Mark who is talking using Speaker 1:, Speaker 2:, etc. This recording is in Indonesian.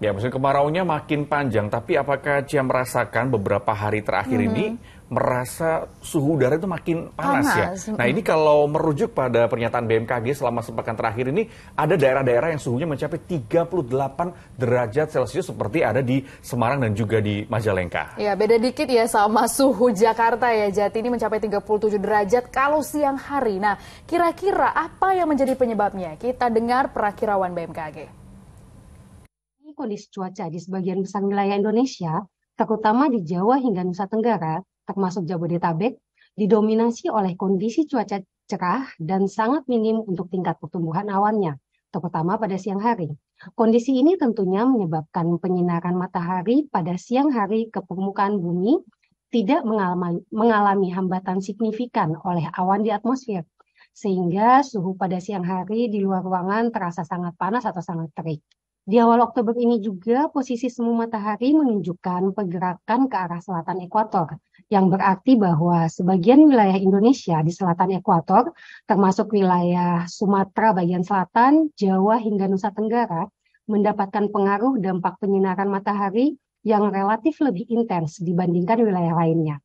Speaker 1: Ya, musim kemaraunya makin panjang, tapi apakah Cia merasakan beberapa hari terakhir hmm. ini mm-hmm. merasa suhu udara itu makin panas, ya? panas. ya? Nah, ini kalau merujuk pada pernyataan BMKG selama sepekan terakhir ini, ada daerah-daerah yang suhunya mencapai 38 derajat Celcius seperti ada di Semarang dan juga di Majalengka.
Speaker 2: Ya, beda dikit ya sama suhu Jakarta ya, Jati ini mencapai 37 derajat kalau siang hari. Nah, kira-kira apa yang menjadi penyebabnya? Kita dengar perakirawan BMKG
Speaker 3: kondisi cuaca di sebagian besar wilayah Indonesia, terutama di Jawa hingga Nusa Tenggara, termasuk Jabodetabek, didominasi oleh kondisi cuaca cerah dan sangat minim untuk tingkat pertumbuhan awannya, terutama pada siang hari. Kondisi ini tentunya menyebabkan penyinaran matahari pada siang hari ke permukaan bumi tidak mengalami, mengalami hambatan signifikan oleh awan di atmosfer, sehingga suhu pada siang hari di luar ruangan terasa sangat panas atau sangat terik. Di awal Oktober ini juga, posisi semu matahari menunjukkan pergerakan ke arah selatan ekuator, yang berarti bahwa sebagian wilayah Indonesia di selatan ekuator, termasuk wilayah Sumatera bagian selatan, Jawa hingga Nusa Tenggara, mendapatkan pengaruh dampak penyinaran matahari yang relatif lebih intens dibandingkan wilayah lainnya.